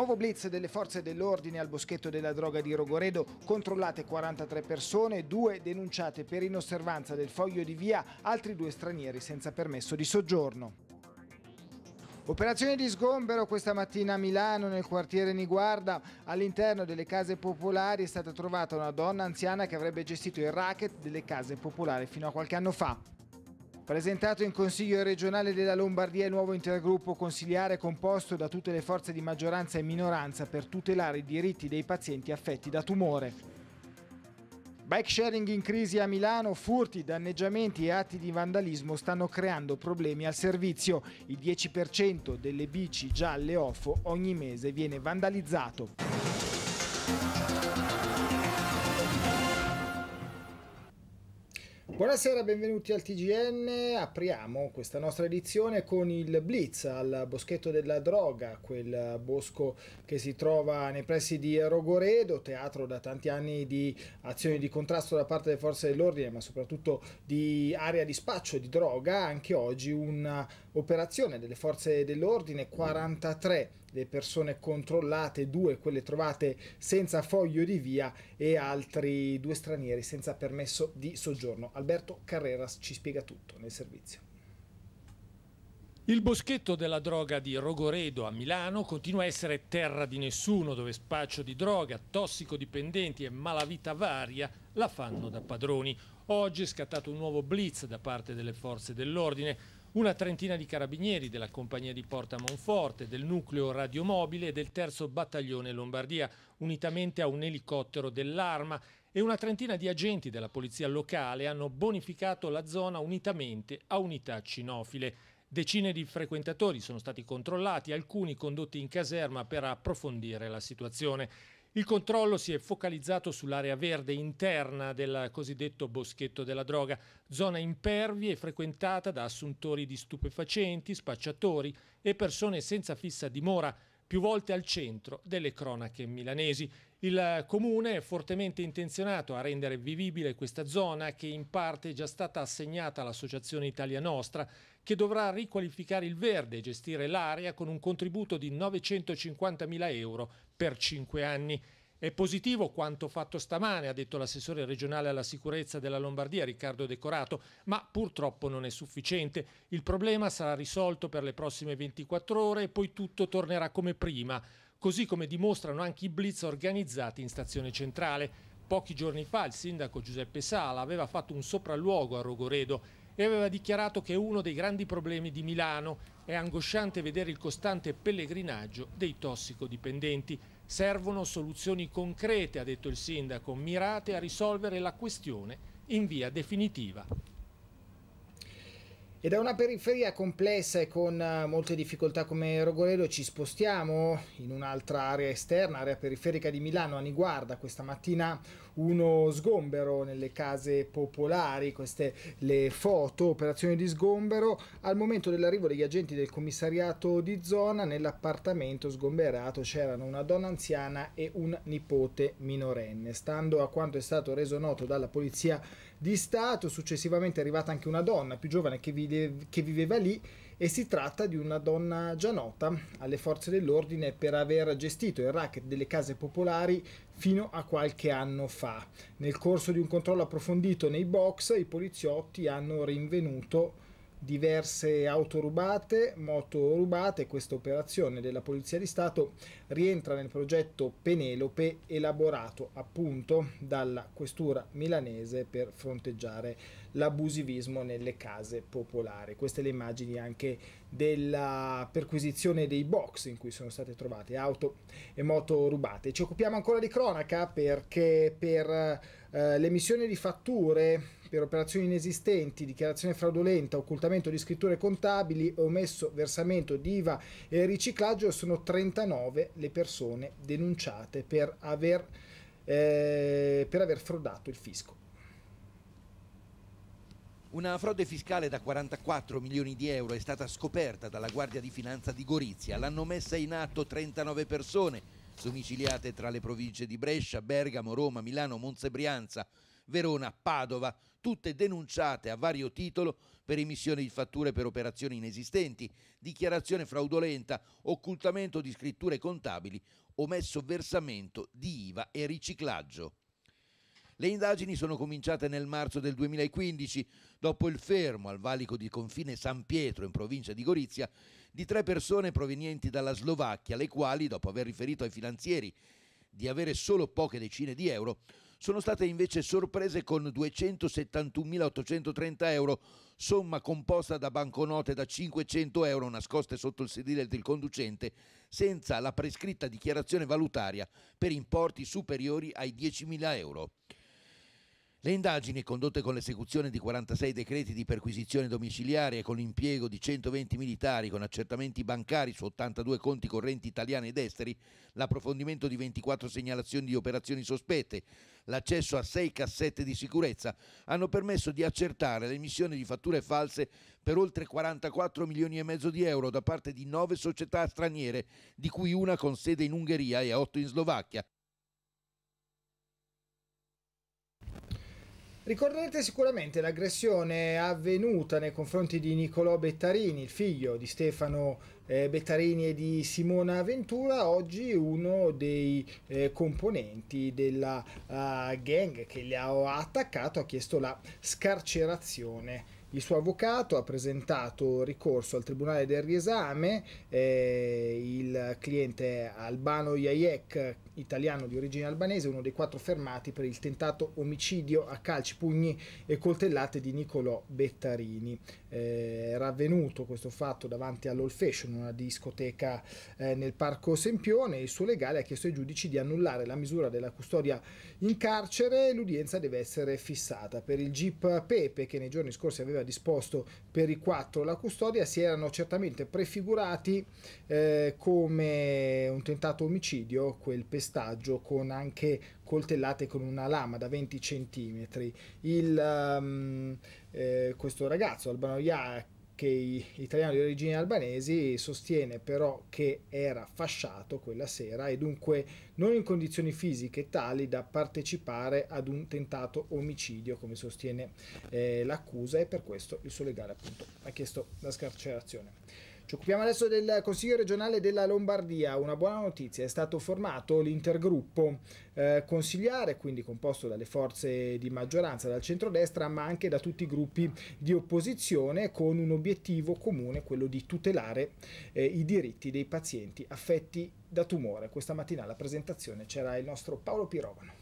Nuovo blitz delle forze dell'ordine al boschetto della droga di Rogoredo, controllate 43 persone, due denunciate per inosservanza del foglio di via, altri due stranieri senza permesso di soggiorno. Operazione di sgombero questa mattina a Milano nel quartiere Niguarda. All'interno delle case popolari è stata trovata una donna anziana che avrebbe gestito il racket delle case popolari fino a qualche anno fa. Presentato in Consiglio regionale della Lombardia il nuovo intergruppo consigliare composto da tutte le forze di maggioranza e minoranza per tutelare i diritti dei pazienti affetti da tumore. Bike sharing in crisi a Milano, furti, danneggiamenti e atti di vandalismo stanno creando problemi al servizio. Il 10% delle bici gialle OFO ogni mese viene vandalizzato. Buonasera, benvenuti al TGN. Apriamo questa nostra edizione con il Blitz al Boschetto della Droga, quel bosco che si trova nei pressi di Rogoredo, teatro da tanti anni di azioni di contrasto da parte delle forze dell'ordine, ma soprattutto di area di spaccio di droga. Anche oggi un'operazione delle forze dell'ordine, 43 le persone controllate, due quelle trovate senza foglio di via e altri due stranieri senza permesso di soggiorno. Alberto Carreras ci spiega tutto nel servizio. Il boschetto della droga di Rogoredo a Milano continua a essere terra di nessuno, dove spaccio di droga, tossicodipendenti e malavita varia la fanno da padroni. Oggi è scattato un nuovo blitz da parte delle forze dell'ordine una trentina di carabinieri della compagnia di Porta Monforte, del nucleo radiomobile e del terzo battaglione Lombardia, unitamente a un elicottero dell'Arma e una trentina di agenti della polizia locale hanno bonificato la zona unitamente a unità cinofile. Decine di frequentatori sono stati controllati, alcuni condotti in caserma per approfondire la situazione. Il controllo si è focalizzato sull'area verde interna del cosiddetto boschetto della droga, zona impervia e frequentata da assuntori di stupefacenti, spacciatori e persone senza fissa dimora, più volte al centro delle cronache milanesi. Il comune è fortemente intenzionato a rendere vivibile questa zona che in parte è già stata assegnata all'Associazione Italia Nostra che dovrà riqualificare il verde e gestire l'area con un contributo di 950.000 euro per 5 anni. È positivo quanto fatto stamane, ha detto l'assessore regionale alla sicurezza della Lombardia Riccardo Decorato, ma purtroppo non è sufficiente. Il problema sarà risolto per le prossime 24 ore e poi tutto tornerà come prima, così come dimostrano anche i blitz organizzati in stazione centrale. Pochi giorni fa il sindaco Giuseppe Sala aveva fatto un sopralluogo a Rogoredo e aveva dichiarato che uno dei grandi problemi di Milano è angosciante vedere il costante pellegrinaggio dei tossicodipendenti. Servono soluzioni concrete, ha detto il sindaco, mirate a risolvere la questione in via definitiva. E da una periferia complessa e con eh, molte difficoltà come Rogoledo ci spostiamo in un'altra area esterna, area periferica di Milano, a Niguarda. Questa mattina uno sgombero nelle case popolari, queste le foto, operazioni di sgombero, al momento dell'arrivo degli agenti del commissariato di zona nell'appartamento sgomberato c'erano una donna anziana e un nipote minorenne. Stando a quanto è stato reso noto dalla polizia di Stato, successivamente è arrivata anche una donna più giovane che, che viveva lì e si tratta di una donna già nota alle forze dell'ordine per aver gestito il racket delle case popolari fino a qualche anno fa. Nel corso di un controllo approfondito nei box i poliziotti hanno rinvenuto diverse auto rubate, moto rubate. Questa operazione della Polizia di Stato rientra nel progetto Penelope elaborato appunto dalla questura milanese per fronteggiare l'abusivismo nelle case popolari. Queste le immagini anche della perquisizione dei box in cui sono state trovate auto e moto rubate. Ci occupiamo ancora di cronaca perché per eh, l'emissione di fatture per operazioni inesistenti, dichiarazione fraudolenta, occultamento di scritture contabili, omesso versamento di IVA e riciclaggio sono 39 le persone denunciate per aver, eh, per aver fraudato il fisco. Una frode fiscale da 44 milioni di euro è stata scoperta dalla Guardia di Finanza di Gorizia. L'hanno messa in atto 39 persone, domiciliate tra le province di Brescia, Bergamo, Roma, Milano, Monza e Brianza. Verona, Padova, tutte denunciate a vario titolo per emissione di fatture per operazioni inesistenti, dichiarazione fraudolenta, occultamento di scritture contabili, omesso versamento di IVA e riciclaggio. Le indagini sono cominciate nel marzo del 2015, dopo il fermo al valico di confine San Pietro, in provincia di Gorizia, di tre persone provenienti dalla Slovacchia, le quali, dopo aver riferito ai finanzieri di avere solo poche decine di euro, sono state invece sorprese con 271.830 euro, somma composta da banconote da 500 euro nascoste sotto il sedile del conducente, senza la prescritta dichiarazione valutaria per importi superiori ai 10.000 euro. Le indagini condotte con l'esecuzione di 46 decreti di perquisizione domiciliare e con l'impiego di 120 militari con accertamenti bancari su 82 conti correnti italiani ed esteri, l'approfondimento di 24 segnalazioni di operazioni sospette, l'accesso a 6 cassette di sicurezza hanno permesso di accertare l'emissione di fatture false per oltre 44 milioni e mezzo di euro da parte di 9 società straniere, di cui una con sede in Ungheria e 8 in Slovacchia, Ricorderete sicuramente l'aggressione avvenuta nei confronti di Niccolò Bettarini, il figlio di Stefano eh, Bettarini e di Simona Ventura, oggi uno dei eh, componenti della eh, gang che li ha attaccato ha chiesto la scarcerazione il suo avvocato ha presentato ricorso al Tribunale del riesame, eh, il cliente Albano Jajek, italiano di origine albanese, uno dei quattro fermati per il tentato omicidio a calci, pugni e coltellate di Niccolò Bettarini. Eh, era avvenuto questo fatto davanti all'Old Fashion, una discoteca eh, nel Parco Sempione, il suo legale ha chiesto ai giudici di annullare la misura della custodia in carcere, l'udienza deve essere fissata. Per il Jeep Pepe che nei giorni scorsi aveva aveva disposto per i quattro la custodia si erano certamente prefigurati eh, come un tentato omicidio, quel pestaggio con anche coltellate con una lama da 20 cm. Il, um, eh, questo ragazzo, Albano Iac, che italiano di origini albanesi sostiene però che era fasciato quella sera e dunque non in condizioni fisiche tali da partecipare ad un tentato omicidio come sostiene eh, l'accusa e per questo il suo legale appunto ha chiesto la scarcerazione. Ci occupiamo adesso del Consiglio regionale della Lombardia. Una buona notizia, è stato formato l'intergruppo eh, consigliare, quindi composto dalle forze di maggioranza, dal centrodestra, ma anche da tutti i gruppi di opposizione, con un obiettivo comune, quello di tutelare eh, i diritti dei pazienti affetti da tumore. Questa mattina alla presentazione c'era il nostro Paolo Pirovano.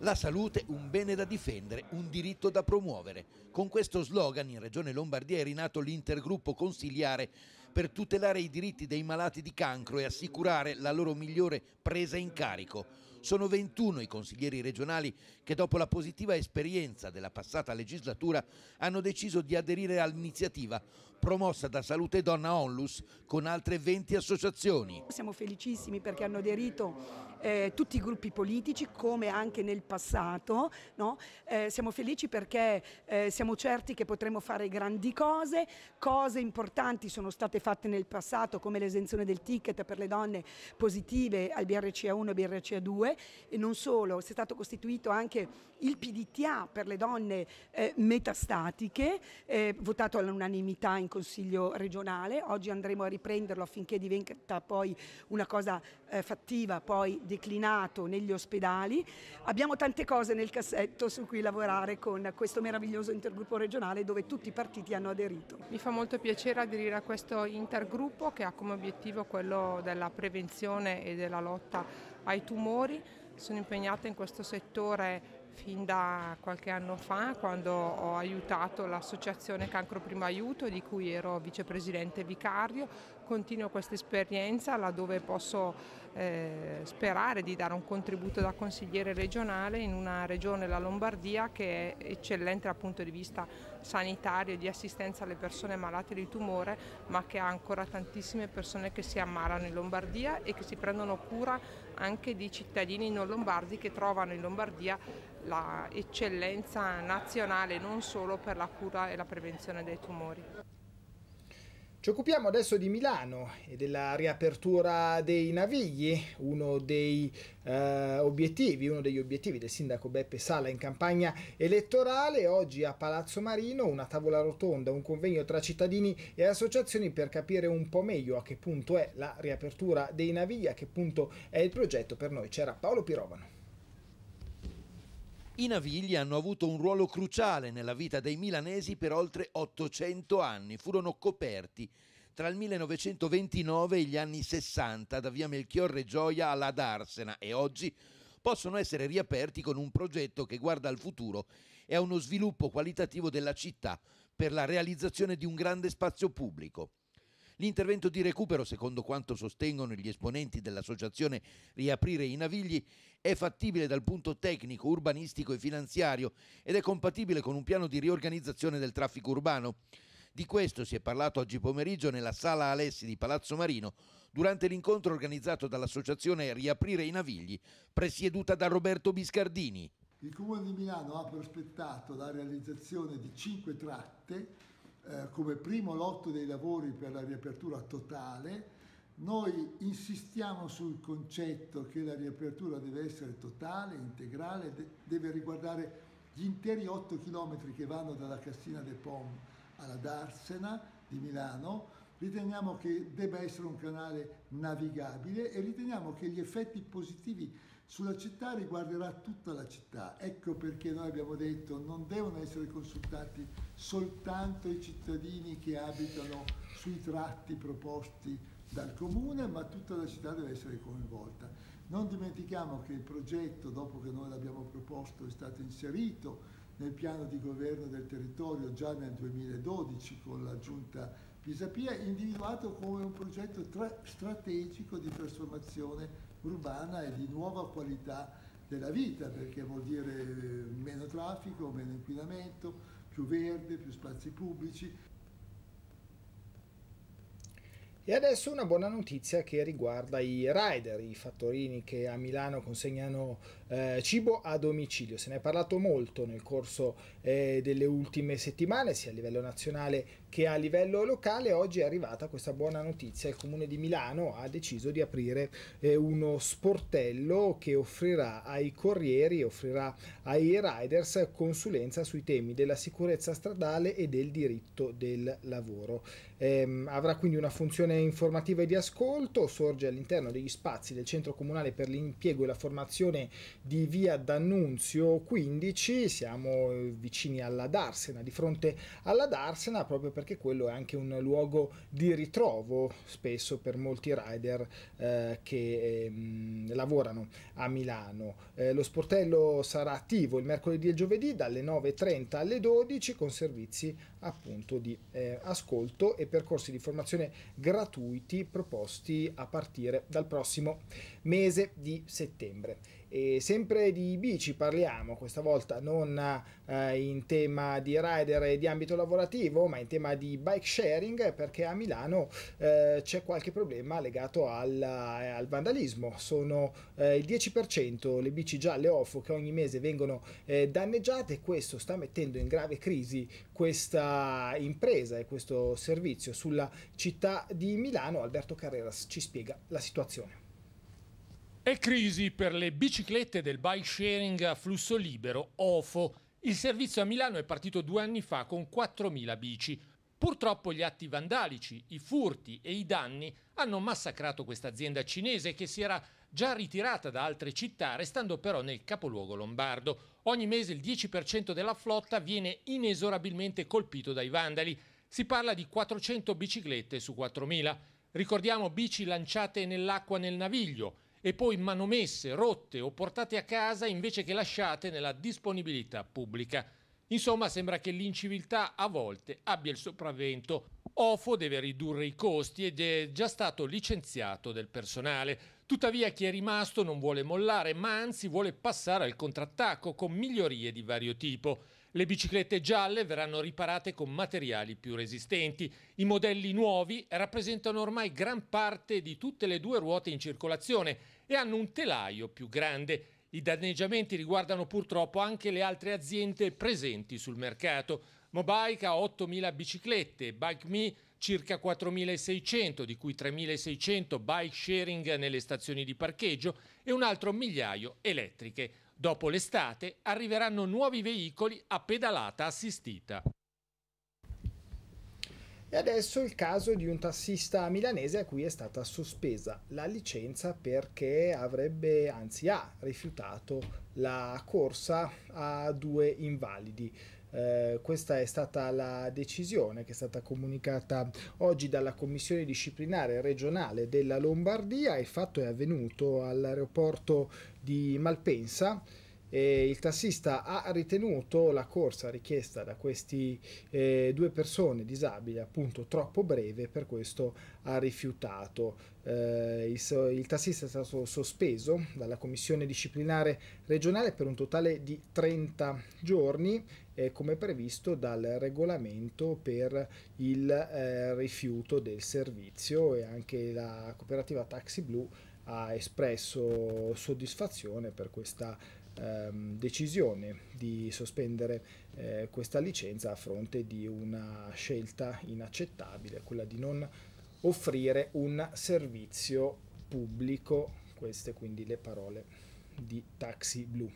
La salute un bene da difendere, un diritto da promuovere. Con questo slogan in Regione Lombardia è rinato l'intergruppo consiliare per tutelare i diritti dei malati di cancro e assicurare la loro migliore presa in carico. Sono 21 i consiglieri regionali che dopo la positiva esperienza della passata legislatura hanno deciso di aderire all'iniziativa promossa da Salute Donna Onlus con altre 20 associazioni. Siamo felicissimi perché hanno aderito eh, tutti i gruppi politici come anche nel passato. No? Eh, siamo felici perché eh, siamo certi che potremo fare grandi cose, cose importanti sono state fatte nel passato come l'esenzione del ticket per le donne positive al BRCA1 e BRCA2 e non solo, si è stato costituito anche il PDTA per le donne eh, metastatiche, eh, votato all'unanimità in in Consiglio regionale, oggi andremo a riprenderlo affinché diventa poi una cosa eh, fattiva, poi declinato negli ospedali. Abbiamo tante cose nel cassetto su cui lavorare con questo meraviglioso intergruppo regionale dove tutti i partiti hanno aderito. Mi fa molto piacere aderire a questo intergruppo che ha come obiettivo quello della prevenzione e della lotta ai tumori. Sono impegnata in questo settore fin da qualche anno fa quando ho aiutato l'associazione Cancro Primo Aiuto di cui ero vicepresidente vicario continuo questa esperienza laddove posso eh, sperare di dare un contributo da consigliere regionale in una regione, la Lombardia, che è eccellente dal punto di vista sanitario e di assistenza alle persone malate di tumore, ma che ha ancora tantissime persone che si ammalano in Lombardia e che si prendono cura anche di cittadini non lombardi che trovano in Lombardia l'eccellenza nazionale non solo per la cura e la prevenzione dei tumori. Ci occupiamo adesso di Milano e della riapertura dei navigli, uno dei eh, obiettivi, uno degli obiettivi del sindaco Beppe Sala in campagna elettorale. Oggi a Palazzo Marino una tavola rotonda, un convegno tra cittadini e associazioni per capire un po' meglio a che punto è la riapertura dei navigli, a che punto è il progetto. Per noi c'era Paolo Pirovano. I Navigli hanno avuto un ruolo cruciale nella vita dei milanesi per oltre 800 anni, furono coperti tra il 1929 e gli anni 60 da via Melchiorre Gioia alla Darsena e oggi possono essere riaperti con un progetto che guarda al futuro e a uno sviluppo qualitativo della città per la realizzazione di un grande spazio pubblico. L'intervento di recupero, secondo quanto sostengono gli esponenti dell'associazione Riaprire i Navigli, è fattibile dal punto tecnico, urbanistico e finanziario ed è compatibile con un piano di riorganizzazione del traffico urbano. Di questo si è parlato oggi pomeriggio nella Sala Alessi di Palazzo Marino durante l'incontro organizzato dall'associazione Riaprire i Navigli, presieduta da Roberto Biscardini. Il Comune di Milano ha prospettato la realizzazione di cinque tratte eh, come primo lotto dei lavori per la riapertura totale noi insistiamo sul concetto che la riapertura deve essere totale, integrale, deve riguardare gli interi 8 km che vanno dalla Cassina de Pom alla Darsena di Milano. Riteniamo che debba essere un canale navigabile e riteniamo che gli effetti positivi sulla città riguarderà tutta la città. Ecco perché noi abbiamo detto non devono essere consultati soltanto i cittadini che abitano sui tratti proposti dal comune, ma tutta la città deve essere coinvolta. Non dimentichiamo che il progetto, dopo che noi l'abbiamo proposto, è stato inserito nel piano di governo del territorio già nel 2012 con la giunta Pisapia, individuato come un progetto strategico di trasformazione urbana e di nuova qualità della vita, perché vuol dire eh, meno traffico, meno inquinamento, più verde, più spazi pubblici, e adesso una buona notizia che riguarda i rider, i fattorini che a Milano consegnano eh, cibo a domicilio. Se ne è parlato molto nel corso eh, delle ultime settimane, sia a livello nazionale che a livello locale. Oggi è arrivata questa buona notizia. Il comune di Milano ha deciso di aprire eh, uno sportello che offrirà ai corrieri, offrirà ai riders consulenza sui temi della sicurezza stradale e del diritto del lavoro. Ehm, avrà quindi una funzione informativa e di ascolto, sorge all'interno degli spazi del Centro Comunale per l'impiego e la formazione di via D'Annunzio 15, siamo eh, vicini alla Darsena, di fronte alla Darsena proprio perché quello è anche un luogo di ritrovo spesso per molti rider eh, che ehm, lavorano a Milano. Eh, lo sportello sarà attivo il mercoledì e il giovedì dalle 9.30 alle 12 con servizi appunto di eh, ascolto e percorsi di formazione gratuiti proposti a partire dal prossimo mese di settembre. E sempre di bici parliamo, questa volta non eh, in tema di rider e di ambito lavorativo, ma in tema di bike sharing, perché a Milano eh, c'è qualche problema legato al, eh, al vandalismo. Sono eh, il 10% le bici gialle off che ogni mese vengono eh, danneggiate e questo sta mettendo in grave crisi questa impresa e questo servizio sulla città di Milano. Alberto Carreras ci spiega la situazione. È crisi per le biciclette del bike sharing a flusso libero, OFO. Il servizio a Milano è partito due anni fa con 4.000 bici. Purtroppo gli atti vandalici, i furti e i danni hanno massacrato questa azienda cinese che si era già ritirata da altre città, restando però nel capoluogo lombardo. Ogni mese il 10% della flotta viene inesorabilmente colpito dai vandali. Si parla di 400 biciclette su 4.000. Ricordiamo bici lanciate nell'acqua nel naviglio, e poi manomesse, rotte o portate a casa invece che lasciate nella disponibilità pubblica. Insomma, sembra che l'inciviltà a volte abbia il sopravvento. OFO deve ridurre i costi ed è già stato licenziato del personale. Tuttavia chi è rimasto non vuole mollare, ma anzi vuole passare al contrattacco con migliorie di vario tipo. Le biciclette gialle verranno riparate con materiali più resistenti. I modelli nuovi rappresentano ormai gran parte di tutte le due ruote in circolazione e hanno un telaio più grande. I danneggiamenti riguardano purtroppo anche le altre aziende presenti sul mercato. Mobike ha 8.000 biciclette, BikeMe circa 4.600, di cui 3.600 bike sharing nelle stazioni di parcheggio e un altro migliaio elettriche. Dopo l'estate arriveranno nuovi veicoli a pedalata assistita. E adesso il caso di un tassista milanese a cui è stata sospesa la licenza perché avrebbe, anzi ha rifiutato la corsa a due invalidi. Eh, questa è stata la decisione che è stata comunicata oggi dalla Commissione disciplinare regionale della Lombardia. Il fatto è avvenuto all'aeroporto di Malpensa e il tassista ha ritenuto la corsa richiesta da queste eh, due persone disabili appunto troppo breve per questo ha rifiutato eh, il, il, tassista è stato sospeso dalla commissione disciplinare regionale per un totale di 30 giorni eh, come previsto dal regolamento per il eh, rifiuto del servizio e anche la cooperativa Taxi Blu ha espresso soddisfazione per questa ehm, decisione di sospendere eh, questa licenza a fronte di una scelta inaccettabile, quella di non offrire un servizio pubblico, queste quindi le parole di Taxi Blu.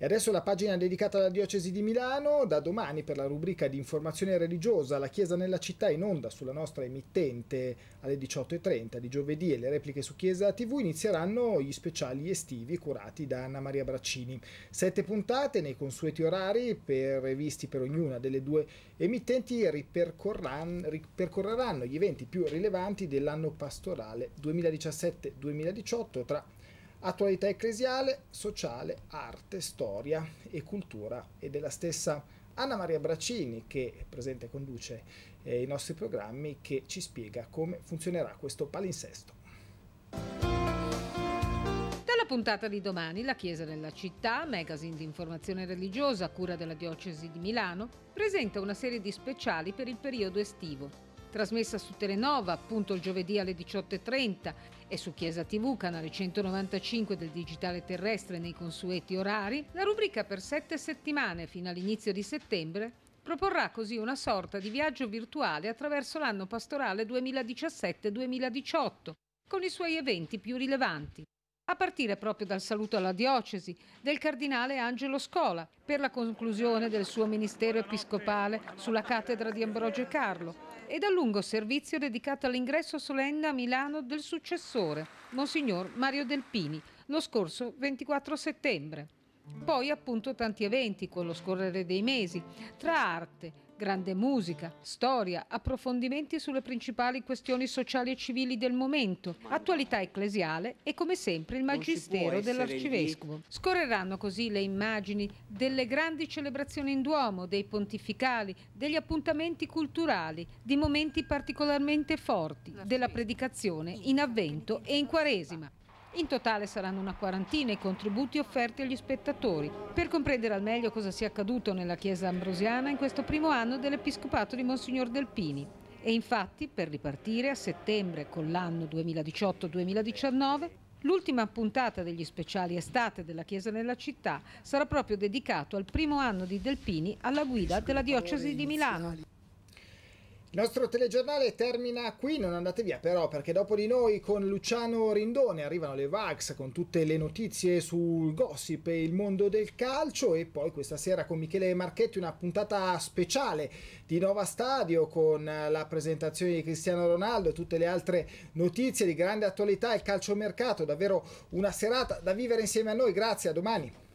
E adesso la pagina dedicata alla Diocesi di Milano, da domani per la rubrica di informazione religiosa La Chiesa nella città in onda sulla nostra emittente alle 18.30 di giovedì e le repliche su Chiesa TV inizieranno gli speciali estivi curati da Anna Maria Braccini. Sette puntate nei consueti orari previsti per ognuna delle due emittenti ripercorreranno, ripercorreranno gli eventi più rilevanti dell'anno pastorale 2017-2018 tra attualità ecclesiale, sociale, arte, storia e cultura e della stessa Anna Maria Braccini che è presente e conduce eh, i nostri programmi che ci spiega come funzionerà questo palinsesto. Dalla puntata di domani la Chiesa nella città, magazine di informazione religiosa a cura della Diocesi di Milano, presenta una serie di speciali per il periodo estivo trasmessa su Telenova appunto il giovedì alle 18.30 e su Chiesa TV, canale 195 del digitale terrestre nei consueti orari, la rubrica per sette settimane fino all'inizio di settembre proporrà così una sorta di viaggio virtuale attraverso l'anno pastorale 2017-2018 con i suoi eventi più rilevanti a partire proprio dal saluto alla diocesi del cardinale Angelo Scola per la conclusione del suo ministero episcopale sulla cattedra di Ambrogio e Carlo e dal lungo servizio dedicato all'ingresso solenne a Milano del successore, Monsignor Mario Delpini, lo scorso 24 settembre. Poi appunto tanti eventi con lo scorrere dei mesi, tra arte, Grande musica, storia, approfondimenti sulle principali questioni sociali e civili del momento, attualità ecclesiale e come sempre il magistero dell'arcivescovo. Scorreranno così le immagini delle grandi celebrazioni in Duomo, dei pontificali, degli appuntamenti culturali, di momenti particolarmente forti, della predicazione in avvento e in quaresima. In totale saranno una quarantina i contributi offerti agli spettatori per comprendere al meglio cosa sia accaduto nella chiesa ambrosiana in questo primo anno dell'Episcopato di Monsignor Delpini. E infatti per ripartire a settembre con l'anno 2018-2019 L'ultima puntata degli speciali estate della Chiesa nella città sarà proprio dedicato al primo anno di Delpini alla guida della diocesi di Milano. Il nostro telegiornale termina qui, non andate via però perché dopo di noi con Luciano Rindone arrivano le Vax con tutte le notizie sul gossip e il mondo del calcio e poi questa sera con Michele Marchetti una puntata speciale di Nova Stadio con la presentazione di Cristiano Ronaldo e tutte le altre notizie di grande attualità e calciomercato, davvero una serata da vivere insieme a noi, grazie, a domani.